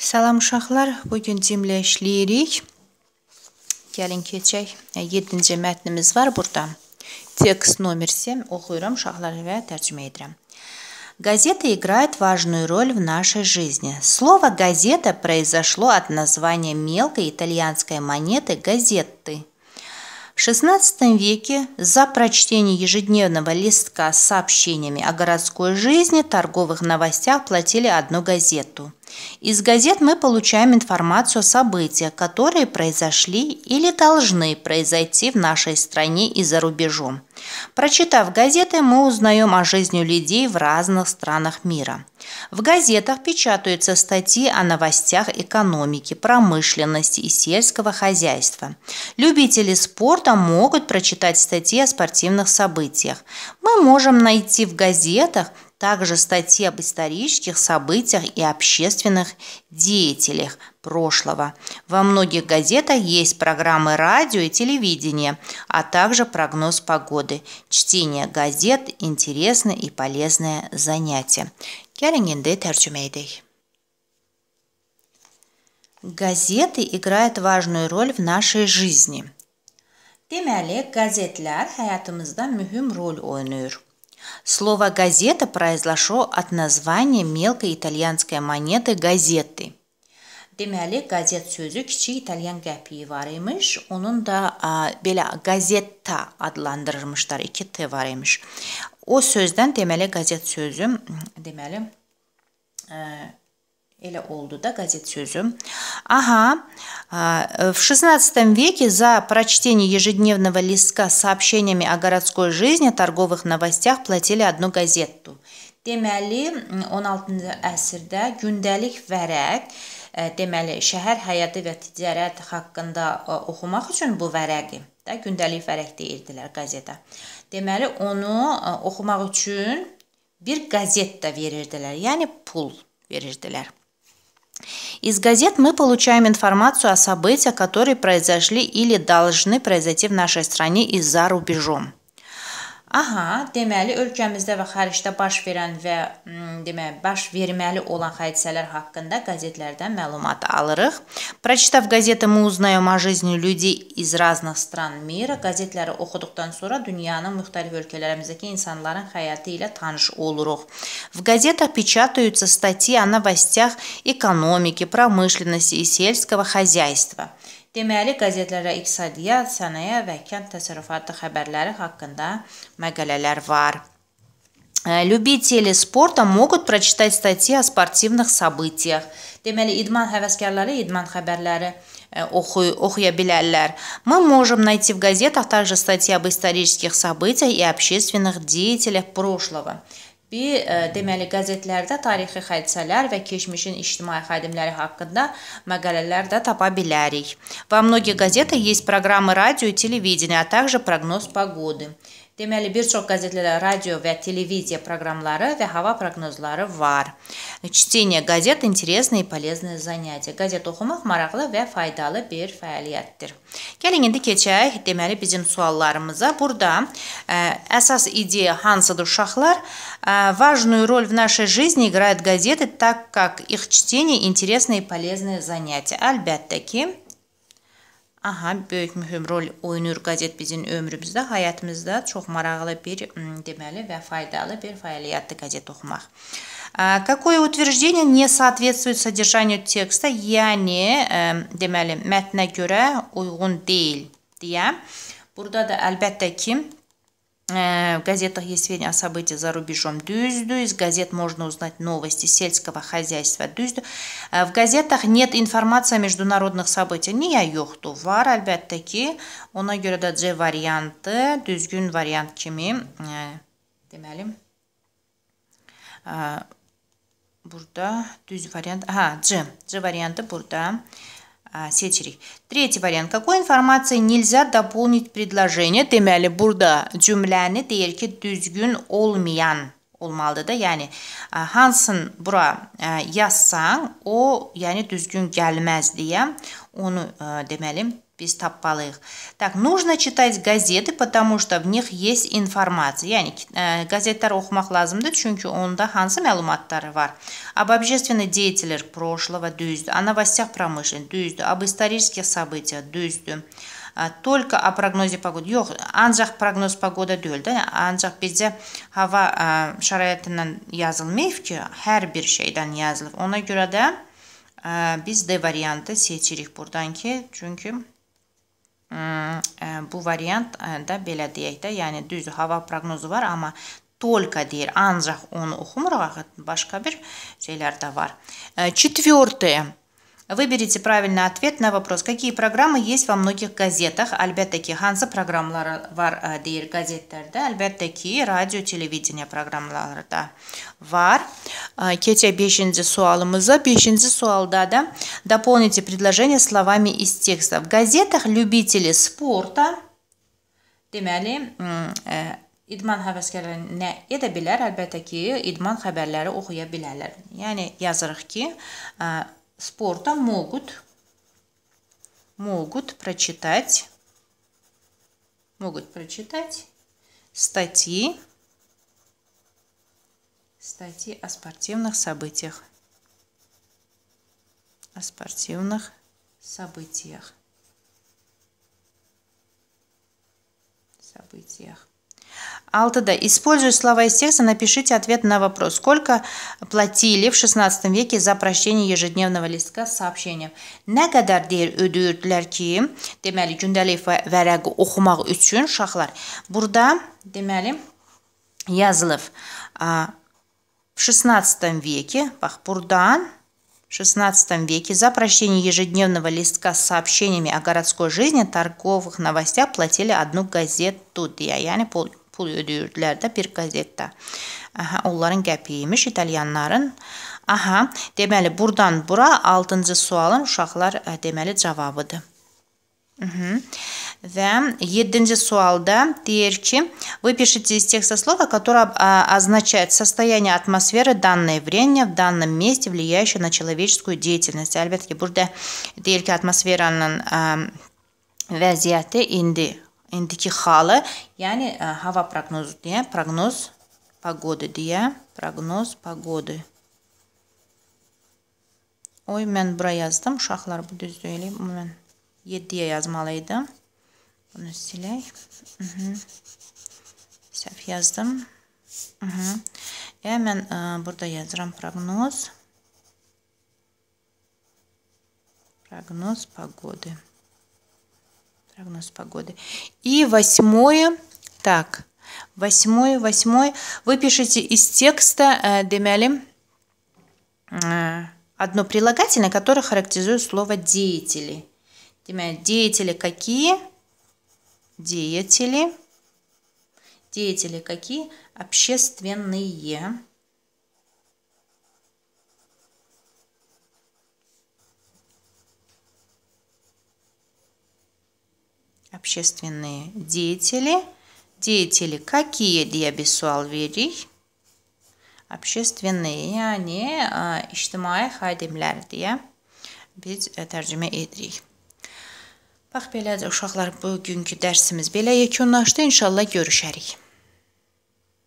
Салам, шахлар. bu gün cimlə işləyirik. Gəlin keçək. 7 не мизвар, бурта. Текст номер 7 oxuyuram шахлар, və tərcümə edirəm. Газета играет важную роль в нашей жизни. Слово «газета» произошло от названия мелкой итальянской монеты «газетты». В XVI веке за прочтение ежедневного листка с сообщениями о городской жизни, торговых новостях платили одну газету – из газет мы получаем информацию о событиях, которые произошли или должны произойти в нашей стране и за рубежом. Прочитав газеты, мы узнаем о жизни людей в разных странах мира. В газетах печатаются статьи о новостях экономики, промышленности и сельского хозяйства. Любители спорта могут прочитать статьи о спортивных событиях. Мы можем найти в газетах – также статьи об исторических событиях и общественных деятелях прошлого. Во многих газетах есть программы радио и телевидения, а также прогноз погоды. Чтение газет – интересное и полезное занятие. Газеты играют важную роль в нашей жизни. Deməli, qəzetlər həyatımızda mühüm rol oynayır. Слово «газета» произошло от названия мелкой итальянской монеты «газеты». Deməli, qəzet sözü kiçik italyan qəpiyi var imiş. Onun da ə, belə qazetta adlandırırmışlar. 2 t var imiş. O sözdən deməli qəzet sözü deməli ə, e, Elə oldu da qəzet sözüm. Ага. E, в XVI веке за прочтение ежедневного листка с сообщениями о городской жизни, торговых новостях платили одну газету. Deməli 16-cı əsrdə gündəlik vərəq, э, deməli şəhər həyatı və ticarət haqqında oxumaq üçün bu vərəqi də gündəlik vərəq deyirdilər qəzetə. Deməli onu e, oxumaq üçün bir qəzet də verirdilər, yəni pul verirdilər. Из газет мы получаем информацию о событиях, которые произошли или должны произойти в нашей стране и за рубежом. Aha, deməli ölkəmizdə və xaricdə baş verən və deməli baş verməli olan hadisələr haqqında qəzetlərdən məlumat alırıq. Прочитав газеты мы узнаем о жизни людей из разных стран мира. Qəzetləri oxuduqdan sonra dünyanın müxtəlif ölkələrimizdəki insanların həyatı ilə tanış oluruq. В газетах печатаются статьи о новостях экономики, промышленности и сельского хозяйства. Deməli, qəzetlərə iqtisadiyyat, sənaye və kənd təsərrüfatı xəbərləri haqqında məqalələr var. Любители спорта могут прочитать статьи о спортивных событиях. Deməli, idman həvəskarları idman xəbərləri oxuy oxuya bilərlər. Мы можем найти в газетах также статьи об исторических событиях и общественных деятелях прошлого. Bir, e, deməli qəzetlərdə tarixi hadisələr və keçmişin ictimai xadimləri haqqında məqalələr də tapa bilərik. Во многих газетах есть программы радио и телевидения, а также прогноз погоды. Deməli, bir çox qəzetlərə radio və televiziya proqramları və hava proqnozları var. Чтение газет интересное и полезное занятие. Qəzet oxumaq maraqlı və faydalı bir fəaliyyətdir. Gəlin indi keçək, deməli, bizim suallarımıza. Burada ə, e, əsas ideya hansıdır uşaqlar? Ə, e, важную роль в нашей жизни играют газеты, так как их чтение интересное и полезное занятие. Əlbəttə ki, Aha, böyük mühüm rol oynayır qəzet bizim ömrümüzdə, həyatımızda çox maraqlı bir, deməli, və faydalı bir fəaliyyətdir qəzet oxumaq. Какое утверждение не соответствует содержанию текста, yəni, deməli, mətnə görə uyğun deyil deyə. Burada da əlbəttə ki, Э, в газетах есть сведения о событиях за рубежом Дюзду. Из газет можно узнать новости сельского хозяйства Дюзду. Э, в газетах нет информации о международных событиях. Niyə yoxdur? Var, əlbəttə ki. Ona görə də C variantı düzgün variant kimi deməli burada düz variant. Hə, C. C variantı burada сетчерей. Третий вариант. Какой информацией нельзя дополнить предложение? Deməli, burada cümləni deyir ki, düzgün olmayan olmalıdır da. Yəni hansın bura yazsan, o yəni düzgün gəlməz deyə onu deməli biz tapmalıyıq. Так, нужно читать газеты, потому что в них есть информация. Yəni ə, qəzetlər oxumaq lazımdır, çünki onda hansı məlumatlar var? Об общественной деятелях прошлого, düzdür. О новостях промышленности, düzdür. Об исторических событиях, düzdür. Только о proqnozi погоды. Yox, ancaq proqnoz погода deyil də. Ancaq bizdə hava ə, şəraitindən yazılmayıb ki, hər bir şeydən yazılıb. Ona görə də ə, biz D variantı seçirik burdan ki, çünki bu variant da belə deyək də, yəni düz hava proqnozu var, amma только deyir, ancaq onu oxumuruq, başqa bir şeylər də var. Четвёртое. Выберите правильный ответ на вопрос, какие программы есть во многих газетах. Альбетте ki, hansı proqramlar var deyir qəzetlərdə? Əlbəttə ki, radio, televiziya proqramlarında var. Keçək 5-ci sualımıza. 5-ci sualda da дополните предложение словами из текста. В газетах любители спорта Deməli, idman həvəskarları nə edə bilər? Əlbəttə ki, idman xəbərləri oxuya bilərlər. Yəni yazırıq ki, спорта могут, могут прочитать, могут прочитать статьи, статьи о спортивных событиях, о спортивных событиях, событиях. Алтада. Используя слова из текста, напишите ответ на вопрос. Сколько платили в 16 веке за прочтение ежедневного листка с сообщением? Ne kadar değer ödüyordular ki? Demeli, gündelik vərəqi oxumaq üçün şaxlar. Burada, demeli, yazılıb. В 16 веке, бах, бурдан, в XVI веке за прочтение ежедневного листка с сообщениями о городской жизни, торговых новостях платили одну газету Я не помню. pul ödəyirdilər də bir qəzetdə. Aha, onların qəpiyi imiş italyanların. Aha, deməli burdan bura 6-cı sualın uşaqlar e, deməli cavabıdır. Угу. Və 7-ci sualda deyir ki, выпишите из текста слово, которое означает состояние атмосферы данное время в данном месте, влияющее на человеческую деятельность. Əlbəttə ki, burada deyir ki, atmosferanın ə, vəziyyəti indi indiki hali, yəni, ya'ni e, havo prognozi deya, prognoz pogodi deya, prognoz pogodi. Oy, mən bura yazdım. Uşaqlar bu düz deyil. Mən 7-yə yazmalı idim. Bunu silək. Səhv yazdım. Ya e, mən ə, e, burada yazıram prognoz. Prognoz pogodi. Прогноз погоды. И восьмое. Так, восьмое, восьмое. Вы пишете из текста э, э, одно прилагательное, которое характеризует слово «деятели». Демяли, деятели какие? Деятели. Деятели какие? Общественные. общественные деятели. Деятели какие diye bir sual verir. Общественные yani ictimai xadimlər deyə biz tərcümə edirik. Bax belədir uşaqlar, bugünkü dərsimiz belə yekunlaşdı. İnşallah görüşərik.